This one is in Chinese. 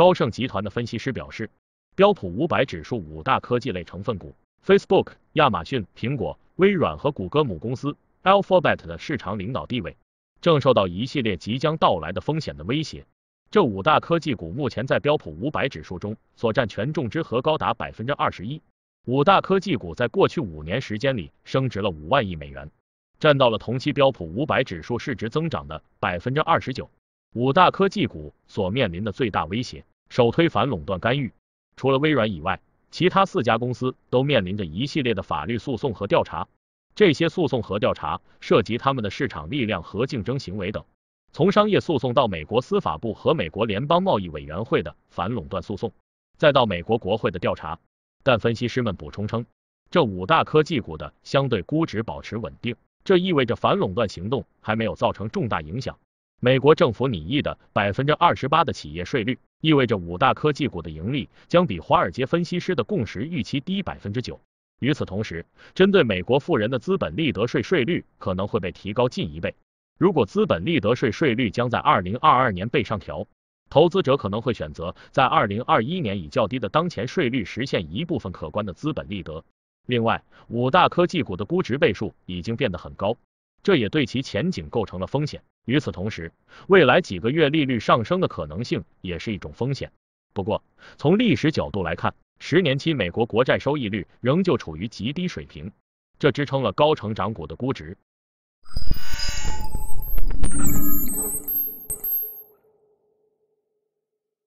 高盛集团的分析师表示，标普五百指数五大科技类成分股，Facebook、亚马逊、苹果、微软和谷歌母公司 Alphabet 的市场领导地位正受到一系列即将到来的风险的威胁。这五大科技股目前在标普五百指数中所占权重之和高达百分之二十一。五大科技股在过去五年时间里升值了五万亿美元，占到了同期标普五百指数市值增长的百分之二十九。五大科技股所面临的最大威胁。首推反垄断干预，除了微软以外，其他四家公司都面临着一系列的法律诉讼和调查。这些诉讼和调查涉及他们的市场力量和竞争行为等，从商业诉讼到美国司法部和美国联邦贸易委员会的反垄断诉讼，再到美国国会的调查。但分析师们补充称，这五大科技股的相对估值保持稳定，这意味着反垄断行动还没有造成重大影响。美国政府拟议的百分之二十八的企业税率，意味着五大科技股的盈利将比华尔街分析师的共识预期低百分之九。与此同时，针对美国富人的资本利得税税率可能会被提高近一倍。如果资本利得税税率将在二零二二年被上调，投资者可能会选择在二零二一年以较低的当前税率实现一部分可观的资本利得。另外，五大科技股的估值倍数已经变得很高。这也对其前景构成了风险。与此同时，未来几个月利率上升的可能性也是一种风险。不过，从历史角度来看，十年期美国国债收益率仍旧处于极低水平，这支撑了高成长股的估值。